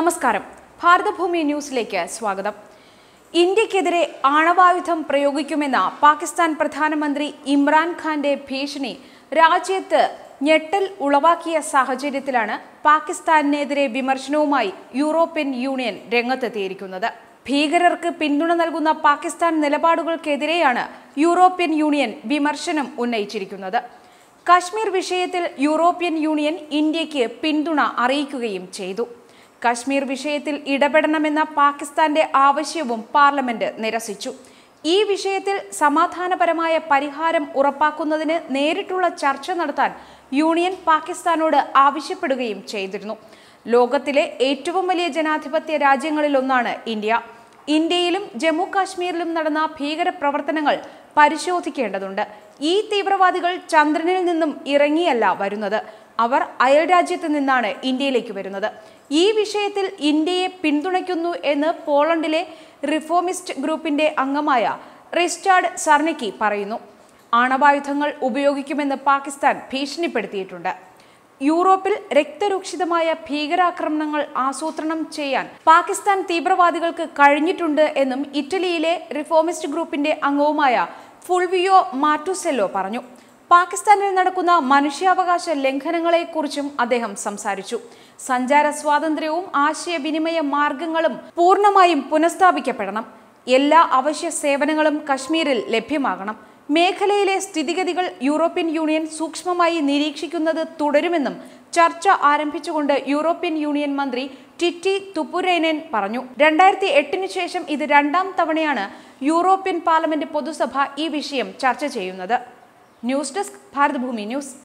നമസ്കാരം ഭാരതഭൂമി ന്യൂസിലേക്ക് സ്വാഗതം ഇന്ത്യക്കെതിരെ ആണവായുധം പ്രയോഗിക്കുമെന്ന പാകിസ്ഥാൻ പ്രധാനമന്ത്രി ഇമ്രാൻഖാന്റെ ഭീഷണി രാജ്യത്ത് ഞെട്ടൽ ഉളവാക്കിയ സാഹചര്യത്തിലാണ് പാകിസ്ഥാനെതിരെ വിമർശനവുമായി യൂറോപ്യൻ യൂണിയൻ രംഗത്തെത്തിയിരിക്കുന്നത് ഭീകരർക്ക് പിന്തുണ നൽകുന്ന പാകിസ്ഥാൻ നിലപാടുകൾക്കെതിരെയാണ് യൂറോപ്യൻ യൂണിയൻ വിമർശനം ഉന്നയിച്ചിരിക്കുന്നത് കശ്മീർ വിഷയത്തിൽ യൂറോപ്യൻ യൂണിയൻ ഇന്ത്യക്ക് പിന്തുണ അറിയിക്കുകയും ചെയ്തു കശ്മീർ വിഷയത്തിൽ ഇടപെടണമെന്ന പാകിസ്ഥാന്റെ ആവശ്യവും പാർലമെന്റ് നിരസിച്ചു ഈ വിഷയത്തിൽ സമാധാനപരമായ പരിഹാരം ഉറപ്പാക്കുന്നതിന് നേരിട്ടുള്ള ചർച്ച നടത്താൻ യൂണിയൻ പാകിസ്ഥാനോട് ആവശ്യപ്പെടുകയും ചെയ്തിരുന്നു ലോകത്തിലെ ഏറ്റവും വലിയ ജനാധിപത്യ രാജ്യങ്ങളിലൊന്നാണ് ഇന്ത്യ ഇന്ത്യയിലും ജമ്മു കാശ്മീരിലും നടന്ന ഭീകര പ്രവർത്തനങ്ങൾ പരിശോധിക്കേണ്ടതുണ്ട് ഈ തീവ്രവാദികൾ ചന്ദ്രനിൽ നിന്നും ഇറങ്ങിയല്ല വരുന്നത് അവർ അയൽരാജ്യത്ത് നിന്നാണ് ഇന്ത്യയിലേക്ക് വരുന്നത് ഈ വിഷയത്തിൽ ഇന്ത്യയെ പിന്തുണയ്ക്കുന്നു എന്ന് പോളണ്ടിലെ റിഫോമിസ്റ്റ് ഗ്രൂപ്പിന്റെ അംഗമായ റിസ്റ്റാർഡ് സർണിക്കി പറയുന്നു ആണവായുധങ്ങൾ ഉപയോഗിക്കുമെന്ന് പാകിസ്ഥാൻ ഭീഷണിപ്പെടുത്തിയിട്ടുണ്ട് യൂറോപ്പിൽ രക്തരൂക്ഷിതമായ ഭീകരാക്രമണങ്ങൾ ആസൂത്രണം ചെയ്യാൻ പാകിസ്ഥാൻ തീവ്രവാദികൾക്ക് കഴിഞ്ഞിട്ടുണ്ട് എന്നും ഇറ്റലിയിലെ റിഫോമിസ്റ്റ് ഗ്രൂപ്പിന്റെ അംഗവുമായ ഫുൾവിയോ മാറ്റുസെല്ലോ പറഞ്ഞു പാകിസ്ഥാനിൽ നടക്കുന്ന മനുഷ്യാവകാശ ലംഘനങ്ങളെക്കുറിച്ചും അദ്ദേഹം സംസാരിച്ചു സഞ്ചാര സ്വാതന്ത്ര്യവും ആശയവിനിമയ മാർഗങ്ങളും പൂർണ്ണമായും പുനഃസ്ഥാപിക്കപ്പെടണം എല്ലാ അവശ്യ സേവനങ്ങളും കശ്മീരിൽ ലഭ്യമാകണം മേഖലയിലെ സ്ഥിതിഗതികൾ യൂറോപ്യൻ യൂണിയൻ സൂക്ഷ്മമായി നിരീക്ഷിക്കുന്നത് തുടരുമെന്നും ചർച്ച ആരംഭിച്ചുകൊണ്ട് യൂറോപ്യൻ യൂണിയൻ മന്ത്രി ടിറ്റി തുപ്പുരൈനൻ പറഞ്ഞു രണ്ടായിരത്തി എട്ടിനു ശേഷം ഇത് രണ്ടാം തവണയാണ് യൂറോപ്യൻ പാർലമെന്റ് പൊതുസഭ ഈ വിഷയം ചർച്ച ചെയ്യുന്നത് ന്യൂസ് ഡെസ്ക് ഭാരതഭൂമി ന്യൂസ്